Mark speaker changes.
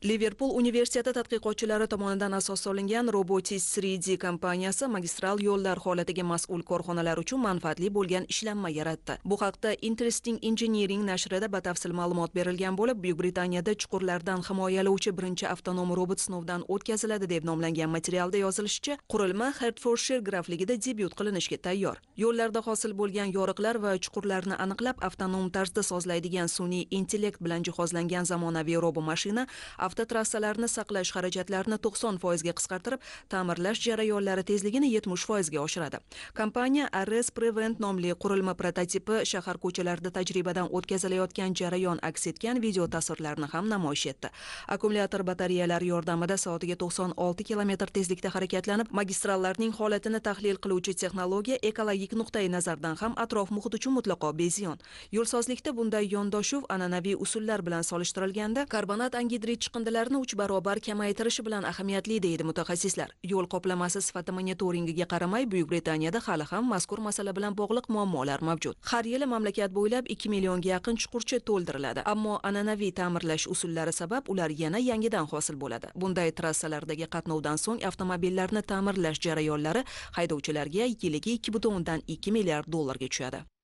Speaker 1: liverpul universiteti tadqiqotchilari tomonidan asos solingan robotis 3d kompaniyasi magistral yo'llar holatiga mas'ul korxonalar uchun manfaatli bo'lgan ishlanma yaratdi bu haqda interesting engineering nashrida batafsil ma'lumot berilgan bo'lib buyuk britaniyada chuqurlardan himoyalovchi birinchi avtonom robot sinovdan o'tkaziladi deb nomlangan materialda yozilishicha qurilma hertfordshir grafligida debyut qilinishga tayyor yo'llarda hosil bo'lgan yoriqlar va chuqurlarni aniqlab avtonom tarzda sozlaydigan sun'iy intellekt bilan jihozlangan zamonaviy robo mashina avtotrassalarni saqlash xarajatlarini 90% foizga qisqartirib, ta'mirlash jarayonlari tezligini 70% foizga oshiradi. Kompaniya Ares Prevent nomli qurilma prototipi shahar ko'chalarida tajribadan o'tkazilayotgan jarayon aks etgan video tasvirlarni ham namoyish etdi. Akkumulyator batareyalari yordamida soatiga 96 kilometr tezlikda harakatlanib, magistrallarning holatini tahlil qiluvchi texnologiya ekologik nuqtai nazardan ham atrof muhit uchun mutlaqo beziyon. Yo'lsozlikda bunday yondashuv an'anaviy usullar bilan solishtirilganda karbonat angidrid chiqindilarni uch barobar kamaytirishi bilan ahamiyatli deydi mutaxassislar yo'l qoplamasi sifati monitoringiga qaramay buyuk britaniyada hali ham mazkur masala bilan bog'liq muammolar mavjud har yili mamlakat bo'ylab ikki millionga yaqin chuqurcha to'ldiriladi ammo an'anaviy ta'mirlash usullari sabab ular yana yangidan hosil bo'ladi bunday trassalardagi qatnovdan so'ng avtomobillarni ta'mirlash jarayonlari haydovchilarga yiliga ikki butun o'ndan ikki milliard dollarga tushadi